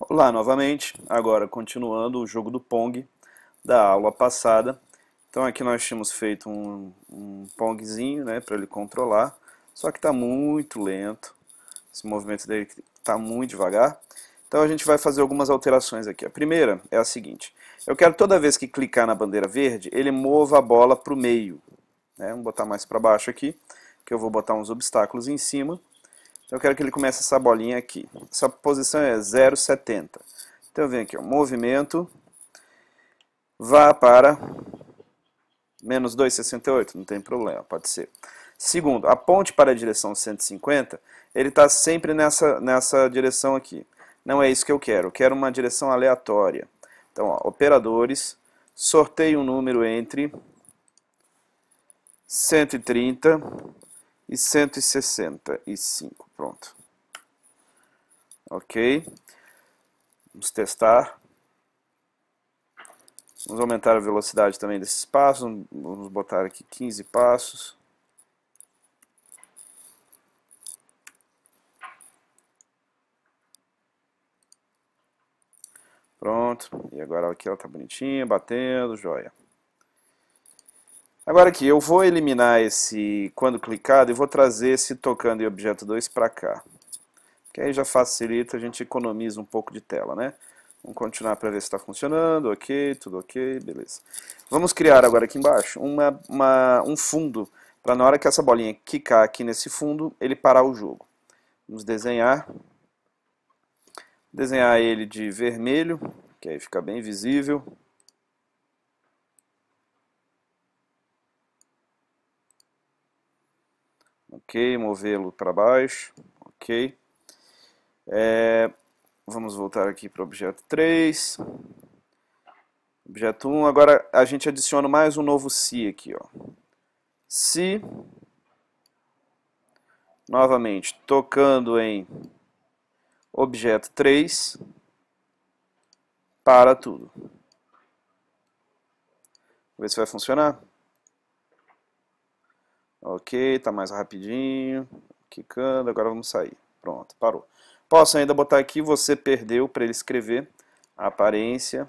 Olá novamente, agora continuando o jogo do Pong da aula passada. Então aqui nós tínhamos feito um, um Pongzinho né, para ele controlar, só que está muito lento, esse movimento dele está muito devagar. Então a gente vai fazer algumas alterações aqui. A primeira é a seguinte, eu quero toda vez que clicar na bandeira verde, ele mova a bola para o meio. Né? Vamos botar mais para baixo aqui, que eu vou botar uns obstáculos em cima. Então eu quero que ele comece essa bolinha aqui. Essa posição é 0,70. Então eu venho aqui, ó, movimento, vá para menos 2,68, não tem problema, pode ser. Segundo, a ponte para a direção 150, ele está sempre nessa, nessa direção aqui. Não é isso que eu quero, eu quero uma direção aleatória. Então, ó, operadores, sorteio um número entre 130 e 165. Pronto. Ok. Vamos testar. Vamos aumentar a velocidade também desses passos. Vamos botar aqui 15 passos. Pronto. E agora aqui ela tá bonitinha, batendo, joia. Agora aqui, eu vou eliminar esse quando clicado e vou trazer esse tocando em objeto 2 para cá. Que aí já facilita, a gente economiza um pouco de tela, né? Vamos continuar para ver se está funcionando, ok, tudo ok, beleza. Vamos criar agora aqui embaixo uma, uma, um fundo, para na hora que essa bolinha quicar aqui nesse fundo, ele parar o jogo. Vamos desenhar, desenhar ele de vermelho, que aí fica bem visível. ok, movê-lo para baixo, ok. É, vamos voltar aqui para o objeto 3. Objeto 1, agora a gente adiciona mais um novo si aqui, ó. Si, novamente, tocando em objeto 3, para tudo. Vamos ver se vai funcionar. Ok, tá mais rapidinho. Quicando, agora vamos sair. Pronto, parou. Posso ainda botar aqui, você perdeu, para ele escrever a aparência.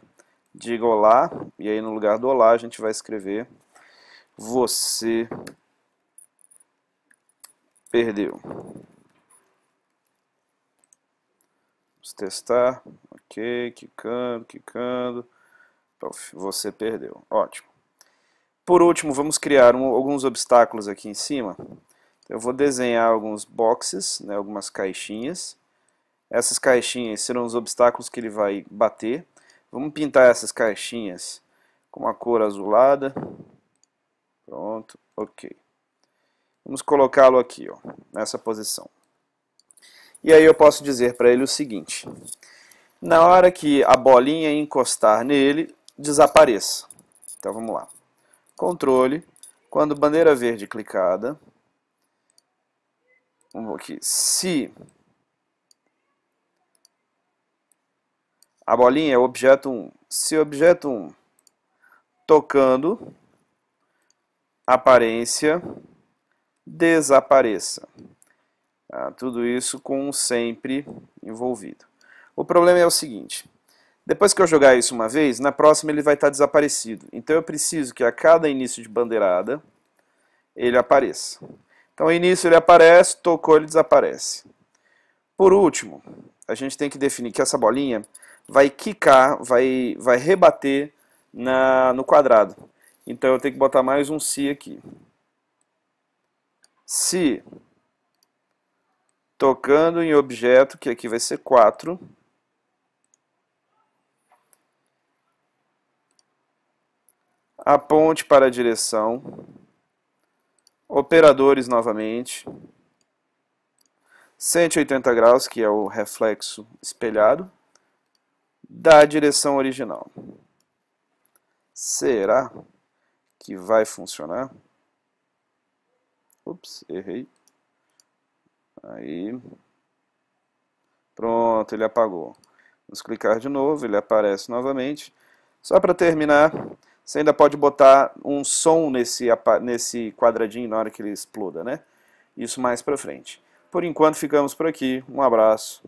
Diga olá, e aí no lugar do olá a gente vai escrever você perdeu. Vamos testar. Ok, quicando, quicando. Você perdeu. Ótimo. Por último, vamos criar um, alguns obstáculos aqui em cima. Eu vou desenhar alguns boxes, né, algumas caixinhas. Essas caixinhas serão os obstáculos que ele vai bater. Vamos pintar essas caixinhas com uma cor azulada. Pronto, ok. Vamos colocá-lo aqui, ó, nessa posição. E aí eu posso dizer para ele o seguinte. Na hora que a bolinha encostar nele, desapareça. Então vamos lá controle, quando bandeira verde clicada, vamos aqui, se a bolinha é o objeto 1, se o objeto 1 tocando, aparência, desapareça. Ah, tudo isso com sempre envolvido. O problema é o seguinte, depois que eu jogar isso uma vez, na próxima ele vai estar tá desaparecido. Então eu preciso que a cada início de bandeirada ele apareça. Então, início ele aparece, tocou, ele desaparece. Por último, a gente tem que definir que essa bolinha vai quicar, vai, vai rebater na, no quadrado. Então eu tenho que botar mais um se aqui. Se tocando em objeto, que aqui vai ser 4, aponte para a direção, operadores novamente, 180 graus, que é o reflexo espelhado, da direção original. Será que vai funcionar? Ups, errei. Aí. Pronto, ele apagou. Vamos clicar de novo, ele aparece novamente. Só para terminar, você ainda pode botar um som nesse, nesse quadradinho na hora que ele exploda, né? Isso mais para frente. Por enquanto ficamos por aqui. Um abraço.